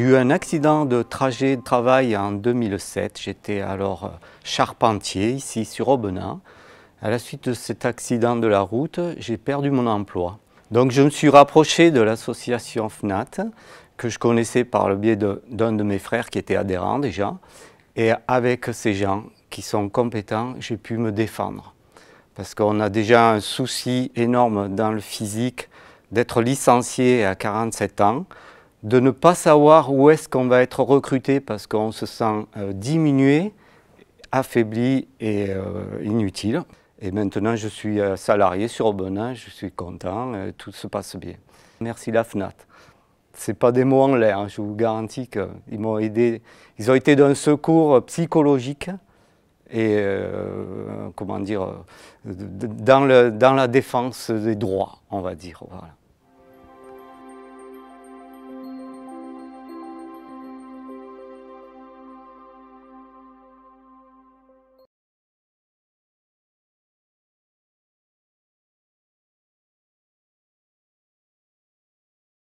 J'ai eu un accident de trajet de travail en 2007. J'étais alors euh, charpentier ici sur Aubenas. À la suite de cet accident de la route, j'ai perdu mon emploi. Donc je me suis rapproché de l'association FNAT, que je connaissais par le biais d'un de, de, mes frères qui était adhérent déjà. Et avec ces gens qui sont compétents, j'ai pu me défendre. Parce qu'on a déjà un souci énorme dans le physique d'être licencié à 47 ans de ne pas savoir où est-ce qu'on va être recruté parce qu'on se sent euh, diminué, affaibli et euh, inutile. Et maintenant, je suis euh, salarié sur Aubenas, je suis content, tout se passe bien. Merci la FNAT. Ce pas des mots en l'air, hein, je vous garantis qu'ils m'ont aidé. Ils ont été d'un secours psychologique et, comment dire, dans, le, dans la défense des droits, on va dire. Voilà.